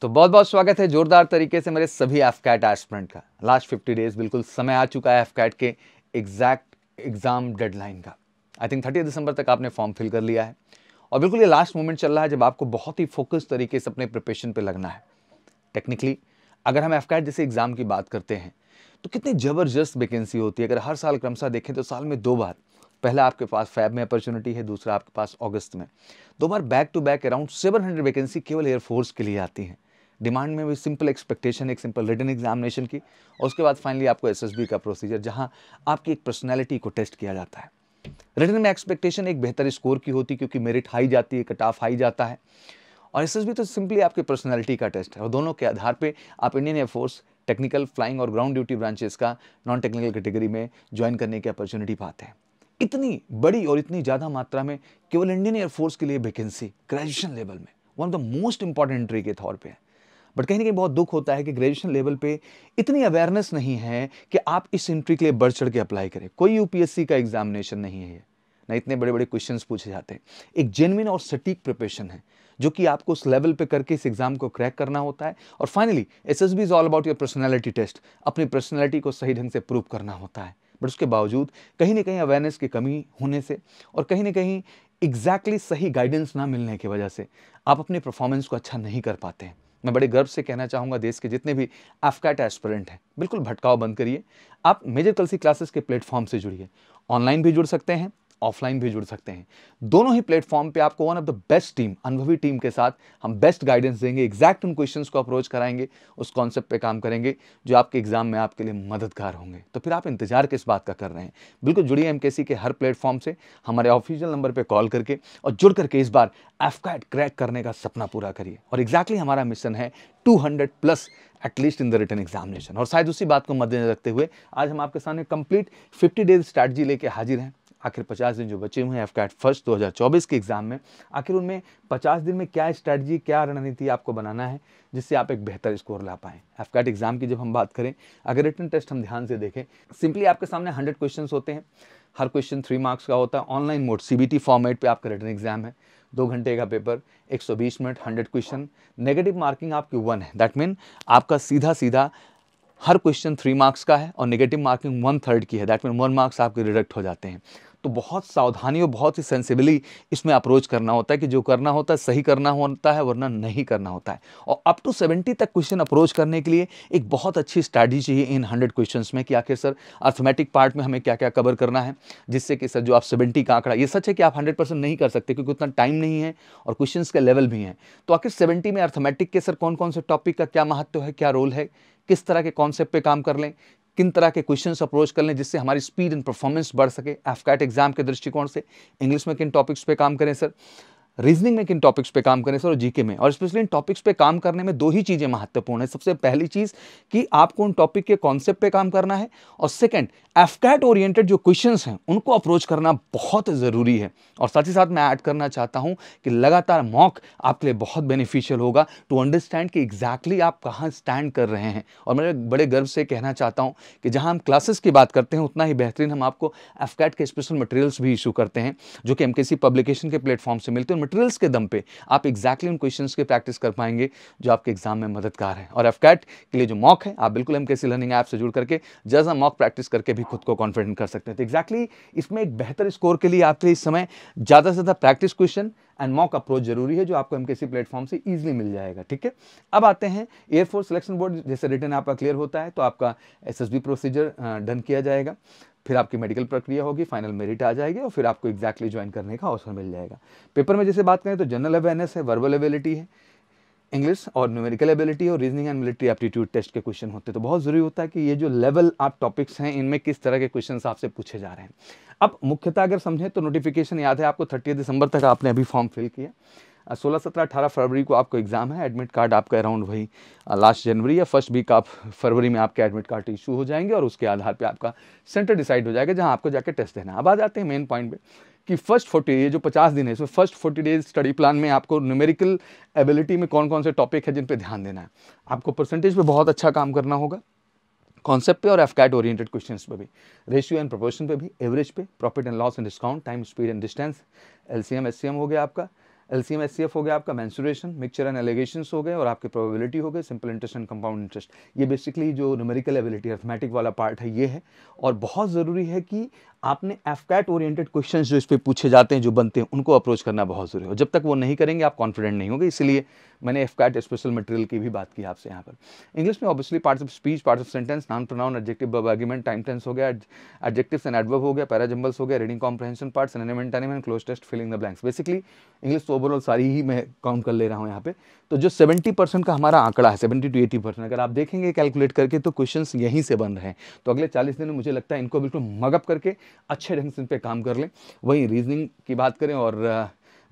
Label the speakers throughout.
Speaker 1: तो बहुत बहुत स्वागत है जोरदार तरीके से मेरे सभी एफ कैट एस्परेंट का लास्ट फिफ्टी डेज बिल्कुल समय आ चुका है एफ कैट के एग्जैक्ट एग्ज़ाम डेडलाइन का आई थिंक थर्टी दिसंबर तक आपने फॉर्म फिल कर लिया है और बिल्कुल ये लास्ट मोमेंट चल रहा है जब आपको बहुत ही फोकस तरीके से अपने प्रिपरेशन पर लगना है टेक्निकली अगर हम एफ जैसे एग्ज़ाम की बात करते हैं तो कितनी ज़बरदस्त वैकेंसी होती है अगर हर साल क्रमशः देखें तो साल में दो बार पहला आपके पास फैब में अपॉर्चुनिटी है दूसरा आपके पास अगस्त में दो बार back to back around seven hundred vacancy केवल एयरफोर्स के लिए आती हैं डिमांड में भी सिंपल एक्सपेक्टेशन एक सिंपल रिटर्न एग्जामिनेशन की और उसके बाद फाइनली आपको एस का प्रोसीजर जहाँ आपकी एक पर्सनैलिटी को टेस्ट किया जाता है रिटर्न में एक्सपेक्टेशन एक बेहतर स्कोर की होती है क्योंकि मेरिट हाई जाती है कट ऑफ हाई जाता है और एस तो सिंपली आपके पर्सनैलिटी का टेस्ट है और दोनों के आधार पर आप इंडियन एयरफोर्स टेक्निकल फ्लाइंग और ग्राउंड ड्यूटी ब्रांचेस का नॉन टेक्निकल कैटेगरी में ज्वाइन करने की अपॉर्चुनिटी पाते हैं इतनी बड़ी और इतनी ज़्यादा मात्रा में केवल इंडियन एयरफोर्स के लिए वैकेंसी ग्रेजुएशन लेवल में one of the most important entry के तौर पर है बट कहीं ना कहीं बहुत दुख होता है कि ग्रेजुएशन लेवल पे इतनी अवेयरनेस नहीं है कि आप इस इंट्री के लिए बढ़ चढ़ के अप्लाई करें कोई यूपीएससी का एग्जामिनेशन नहीं है ना इतने बड़े बड़े क्वेश्चंस पूछे जाते हैं एक जेनविन और सटीक प्रिपरेशन है जो कि आपको उस लेवल पे करके इस एग्जाम को क्रैक करना होता है और finally S S B is all about your personality test अपनी पर्सनैलिटी को सही ढंग से प्रूव करना होता है बट उसके बावजूद कहीं ना कहीं अवेयरनेस की कमी होने से और कहीं ना कहीं एग्जैक्टली exactly सही गाइडेंस ना मिलने की वजह से आप अपने परफॉर्मेंस को अच्छा नहीं कर पाते हैं मैं बड़े गर्व से कहना चाहूँगा देश के जितने भी एफकैट एस्परेंट हैं बिल्कुल भटकाव बंद करिए आप मेजर कलसी क्लासेस के प्लेटफॉर्म से जुड़िए ऑनलाइन भी जुड़ सकते हैं ऑफलाइन भी जुड़ सकते हैं दोनों ही प्लेटफॉर्म पे आपको one of the best team अनुभवी टीम के साथ हम बेस्ट गाइडेंस देंगे एग्जैक्ट उन क्वेश्चन को अप्रोच कराएंगे उस कॉन्सेप्ट काम करेंगे जो आपके एग्जाम में आपके लिए मददगार होंगे तो फिर आप इंतजार किस बात का कर रहे हैं बिल्कुल जुड़िए एम के हर प्लेटफॉर्म से हमारे ऑफिशियल नंबर पर कॉल करके और जुड़ करके इस बार एफ क्रैक करने का सपना पूरा करिए और एग्जैक्टली हमारा मिशन है 200 plus at least in the written examination और शायद उसी बात को मद्देनजर रखते हुए आज हम आपके सामने कंप्लीट 50 डेज स्ट्रैटजी लेके हाजिर हैं आखिर 50 दिन जो बचे हुए हैं एफ कैट फर्स्ट दो के एग्ज़ाम में आखिर उनमें 50 दिन में क्या स्ट्रैटी क्या रणनीति आपको बनाना है जिससे आप एक बेहतर स्कोर ला पाएँ एफ कैट एग्ज़ाम की जब हम बात करें अगर रिटर्न टेस्ट हम ध्यान से देखें सिंपली आपके सामने हंड्रेड क्वेश्चन होते हैं हर क्वेश्चन थ्री मार्क्स का होता है ऑनलाइन मोड सी फॉर्मेट पर आपका रिटर्न एग्जाम है दो घंटे का paper 120 minute 100 question negative marking आपकी वन है दैट मीन आपका सीधा सीधा हर क्वेश्चन थ्री मार्क्स का है और नेगेटिव मार्किंग वन थर्ड की है दैट मीन वन मार्क्स आपके रिडक्ट हो जाते हैं तो बहुत सावधानी और बहुत ही सेंसिबली इसमें अप्रोच करना होता है कि जो करना होता है सही करना होता है वरना नहीं करना होता है और अप टू सेवेंटी तक क्वेश्चन अप्रोच करने के लिए एक बहुत अच्छी स्टडी चाहिए इन हंड्रेड क्वेश्चन में कि आखिर सर अर्थमेटिक पार्ट में हमें क्या क्या कवर करना है जिससे कि सर जो आप सेवेंटी का आंकड़ा ये सच है कि आप हंड्रेड नहीं कर सकते क्योंकि उतना टाइम नहीं है और क्वेश्चन का लेवल भी हैं तो आखिर सेवेंटी में अर्थमेटिक के सर कौन कौन से टॉपिक का क्या महत्व है क्या रोल है किस तरह के कॉन्सेप्ट पे काम कर लें किन तरह के क्वेश्चन अप्रोच कर लें जिससे हमारी स्पीड एंड परफॉर्मेंस बढ़ सके एफकैट एग्जाम के दृष्टिकोण से इंग्लिश में किन टॉपिक्स पे काम करें सर रीजनिंग में किन टॉपिक्स पे काम करें सर और जीके में और स्पेशली इन टॉपिक्स पे काम करने में दो ही चीज़ें महत्वपूर्ण है सबसे पहली चीज़ कि आपको उन टॉपिक के कॉन्सेप्ट पे काम करना है और सेकंड एफकैट ओरिएंटेड जो क्वेश्चंस हैं उनको अप्रोच करना बहुत ज़रूरी है और साथ ही साथ मैं ऐड करना चाहता हूँ कि लगातार मॉक आपके लिए बहुत बेनिफिशियल होगा टू अंडरस्टैंड कि एग्जैक्टली exactly आप कहाँ स्टैंड कर रहे हैं और मैं बड़े गर्व से कहना चाहता हूँ कि जहाँ हम क्लासेस की बात करते हैं उतना ही बेहतरीन हम आपको एफकैट के स्पेशल मटेरियल्स भी इशू करते हैं जो कि एम पब्लिकेशन के प्लेटफॉर्म से मिलते हैं मटेरियल्स के दम पे आप एग्जैक्टली उन क्वेश्चंस के प्रैक्टिस कर पाएंगे जो आपके एग्जाम में मददगार है और एफ के लिए जो मॉक है आप बिल्कुल एम के लर्निंग ऐप से जुड़ करके जैसा मॉक प्रैक्टिस करके भी खुद को कॉन्फिडेंट कर सकते हैं तो एग्जैक्टली इसमें एक बेहतर स्कोर के लिए आपके इस समय ज़्यादा से ज़्यादा practice question and mock approach जरूरी है जो आपको एम प्लेटफॉर्म से ईजिली मिल जाएगा ठीक है अब आते हैं एयरफोर्स सिलेक्शन बोर्ड जैसे रिटर्न आपका क्लियर होता है तो आपका एस प्रोसीजर डन किया जाएगा फिर आपकी मेडिकल प्रक्रिया होगी फाइनल मेरिट आ जाएगी और फिर आपको एग्जैक्टली ज्वाइन करने का अवसर मिल जाएगा पेपर में जैसे बात करें तो जनरल अवेयरनेस है वर्बल एबिलिटी है इंग्लिश और न्यूमेरिकल एबिलिटी और reasoning and military aptitude test के क्वेश्चन होते हैं तो बहुत ज़रूरी होता है कि ये जो लेवल आप टॉपिक्स हैं इनमें किस तरह के क्वेश्चन आपसे पूछे जा रहे हैं अब मुख्यतः अगर समझें तो नोटिफिकेशन याद है आपको थर्टी दिसंबर तक आपने अभी फॉर्म फिल किया सोलह सत्रह अठारह फरवरी को आपको एग्ज़ाम है एडमिट कार्ड आपका अराउंड वही लास्ट जनवरी या फर्स्ट वीक आप फरवरी में आपके एडमिट कार्ड इशू हो जाएंगे और उसके आधार पर आपका सेंटर डिसाइड हो जाएगा जहाँ आपको जाकर टेस्ट देना अब आ जाते हैं मेन पॉइंट पर कि फर्स्ट फोर्टी डेज जो पचास दिन है इसमें first forty days study plan में आपको न्यूमेरिकल एबिलिटी में कौन कौन से टॉपिक है जिन पर ध्यान देना है आपको परसेंटेज पे बहुत अच्छा काम करना होगा कॉन्सेप्ट पे और एफ कैट ओरिएंटेड क्वेश्चन पे भी रेशियो एंड प्रोपोर्शन पे भी एवरेज पे profit and loss and discount time speed and distance L C M S C M हो गया आपका एल सी हो गया आपका मैंसुरेशन मिक्सचर एंड एलिगेशन हो गए और आपके प्रोबेबिलिटी हो गए simple interest and compound interest ये बेसिकली जो न्यूमेरिकल एबिलिटी अर्थमेटिक वाला पार्ट है ये है और बहुत ज़रूरी है कि आपने एफ कैट ओरिएंटेड क्वेश्चन जो इस पर पूछे जाते हैं जो बनते हैं उनको अप्रोच करना बहुत ज़रूरी है जब तक वो नहीं करेंगे आप कॉन्फिडेंट नहीं होंगे इसलिए मैंने एफ कैट स्पेशल मटेरियल की भी बात की आपसे यहाँ पर इंग्लिश में obviously parts of speech parts of sentence noun pronoun adjective argument time tense हो गया एडजेक्टिव एंड एडवर्ब हो गया पैराजम्बल्स हो गया रीडिंग कॉम्प्रहेंशन पार्ट्स एनिमेंट एनिमेंट cloze test filling the blanks basically English तो ओवरऑल सारी ही मैं काउंट कर ले रहा हूँ यहाँ पे तो जो 70 परसेंट का हमारा आंकड़ा है 70 टू 80 परसेंट अगर आप देखेंगे कैलकुलेट करके तो क्वेश्चंस यहीं से बन रहे हैं तो अगले 40 दिन में मुझे लगता है इनको बिल्कुल मगअप करके अच्छे ढंग से इन पर काम कर लें वहीं रीजनिंग की बात करें और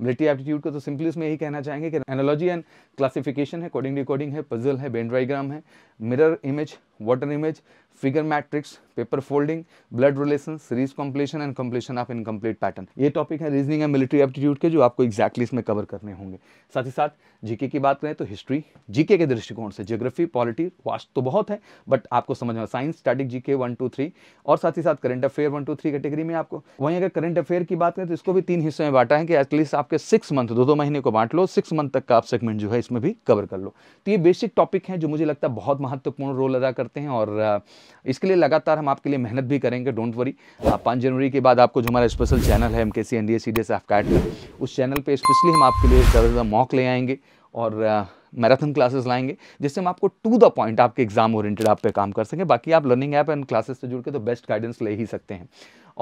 Speaker 1: मिलिट्री एप्टीट्यूड को तो सिंपली इसमें यही कहना चाहेंगे कि एनोलॉजी एंड क्लासिफिकेशन है कोडिंग डिकोडिंग है पजल है बेंड्राइग्राम है mirror image water image figure matrix paper folding blood relation series completion and completion of incomplete pattern ये टॉपिक है रीजनिंग एंड मिलिट्री एप्टीट्यूड के जो आपको एक्जैक्टली exactly इसमें कवर करने होंगे साथ ही साथ जीके की बात करें तो हिस्ट्री जीके के दृष्टिकोण से ज्योग्राफी पॉलिटी वास्ट तो बहुत है बट आपको समझना science static GK one two three और साथ ही साथ current affair one two three category में आपको वहीं अगर करंट अफेयर की बात करें तो इसको भी तीन हिस्सों में बांटा है कि एटलीस्ट आपके सिक्स मंथ दो दो महीने को बांट लो सिक्स मंथ तक का आप सेगमेंट जो है इसमें भी कवर कर लो तो ये बेसिक टॉपिक है जो मुझे लगता है बहुत महत्वपूर्ण रोल अदा कर करते हैं और इसके लिए लगातार हम आपके लिए मेहनत भी करेंगे डोंट वरी पाँच जनवरी के बाद आपको जो हमारा स्पेशल चैनल है M K C N D S C D S F उस चैनल पर स्पेशली हम आपके लिए ज़्यादा से मॉक ले आएंगे और मैराथन क्लासेस लाएंगे जिससे हम आपको टू द पॉइंट आपके एग्जाम ओरिएंटेड आप पे काम कर सकें बाकी आप लर्निंग ऐप एंड क्लासेस से जुड़ के तो बेस्ट गाइडेंस ले ही सकते हैं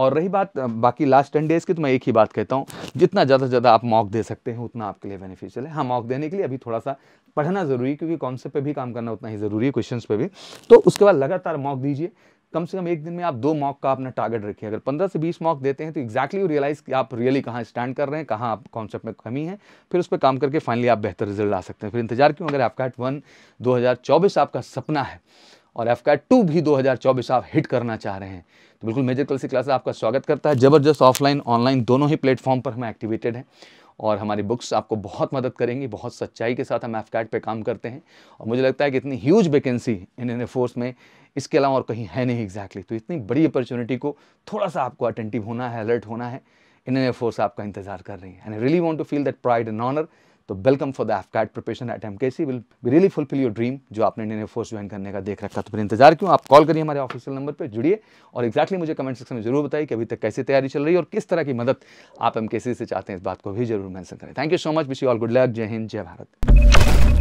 Speaker 1: और रही बात बाकी लास्ट टेन डेज़ की तो मैं एक ही बात कहता हूँ जितना ज़्यादा से ज़्यादा आप मॉक दे सकते हैं उतना आपके लिए बेनिफिशियल है हाँ मॉक देने के लिए अभी थोड़ा सा पढ़ना ज़रूरी है क्योंकि कॉन्सेप्ट पे भी काम करना उतना ही ज़रूरी है क्वेश्चंस पे भी तो उसके बाद लगातार मॉक दीजिए कम से कम एक दिन में आप दो मॉक का अपना टारगेट रखिए अगर पंद्रह से बीस मॉक देते हैं तो एक्जैक्टली रियलाइज कि आप रियली कहाँ स्टैंड कर रहे हैं कहाँ आप कॉन्सेप्ट में कमी है फिर उस पर काम करके फाइनली आप बेहतर रिजल्ट ला सकते हैं फिर इंतजार क्यों अगर एफ कैट वन दो आपका सपना है और एफ कैट टू भी 2024 आप हिट करना चाह रहे हैं तो बिल्कुल मेजर कल से क्लासेस आपका स्वागत करता है ज़बरदस्त ऑफलाइन ऑनलाइन दोनों ही प्लेटफॉर्म पर हम एक्टिवेटेड हैं और हमारी बुक्स आपको बहुत मदद करेंगी बहुत सच्चाई के साथ हम एफ कैट पर काम करते हैं और मुझे लगता है कि इतनी ह्यूज वैकेंसी इन एन फोर्स में इसके अलावा और कहीं है नहीं एग्जैक्टली exactly. तो इतनी बड़ी अपॉर्चुनिटी को थोड़ा सा आपको अटेंटिव होना है अलर्ट होना है इंडियन एयरफोर्स आपका इंतजार कर रही है and really want to feel that pride and honour तो welcome for the CAT preparation at M K C will really fulfil your dream जो आपने इंडियन एयरफोर्स ज्वाइन करने का देख रखा तो फिर इंतजार क्यों आप कॉल करिए हमारे ऑफिशियल नंबर पर जुड़िए और एक्जैक्टली exactly मुझे कमेंट सेक्शन में जरूर बताइए कि अभी तक कैसे तैयारी चल रही है और किस तरह की मदद आप एम से चाहते हैं इस बात को भी जरूर मैंसन करें thank you so much wish you all good luck जय हिंद जय भारत